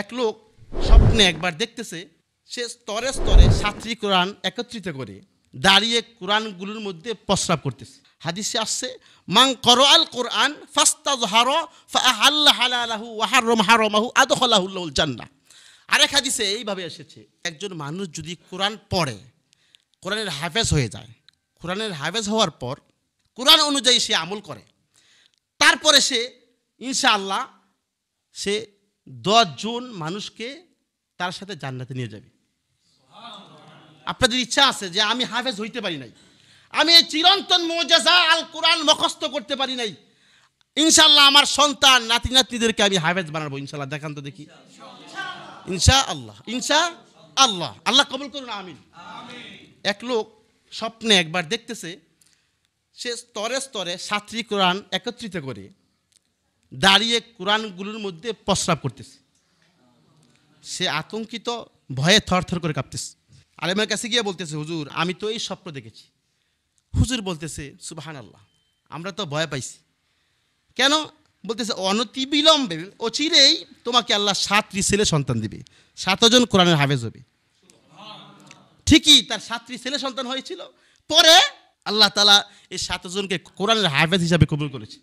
এক লোক স্বপ্নে একবার দেখতেছে সে স্তরে স্তরে সাতটি কোরআন একত্রিত করে দাঁড়িয়ে কোরআনগুলোর মধ্যে প্রস্রাব করতেছে হাদিসে আসছে মাং কর আল কোরআন ফাস্তাজ আল্লাহ জান্না আরেক হাদিসে এইভাবে এসেছে একজন মানুষ যদি কোরআন পড়ে কোরআনের হাফেজ হয়ে যায় কোরআনের হাফেজ হওয়ার পর কোরআন অনুযায়ী সে আমল করে তারপরে সে ইনশাআল্লাহ সে জন মানুষকে তার সাথে জান্নাতে নিয়ে যাবে আপনাদের ইচ্ছা আছে যে আমি হাফেজ হইতে পারি নাই আমি এই চিরন্তন মোজাজা আল কোরআন মুখস্থ করতে পারি নাই ইনশাল্লাহ আমার সন্তান নাতি নাতনিদেরকে আমি হাফেজ বানাবো ইনশাল্লাহ দেখান তো দেখি ইনশা আল্লাহ ইনশা আল্লাহ আল্লাহ কবুল করুন আমিন এক লোক স্বপ্নে একবার দেখতেছে সে স্তরে স্তরে সাতটি কোরআন একত্রিত করে দাঁড়িয়ে কোরআনগুলোর মধ্যে প্রস্রাব করতেছে সে আতঙ্কিত ভয়ে থরথর করে কাঁপতেছে আলেমের কাছে গিয়ে বলতেছে হুজুর আমি তো এই স্বপ্ন দেখেছি হুজুর বলতেছে সুবাহান আল্লাহ আমরা তো ভয় পাইছি কেন বলতেছে অনতিবিলম্বে অচিরেই তোমাকে আল্লাহ সাতটি ছেলে সন্তান দিবে সাতজন কোরআনের হাফেজ হবে ঠিকই তার সাতটি ছেলে সন্তান হয়েছিল পরে আল্লাহ তালা এই সাতজনকে কোরআনের হাফেজ হিসাবে কবুল করেছে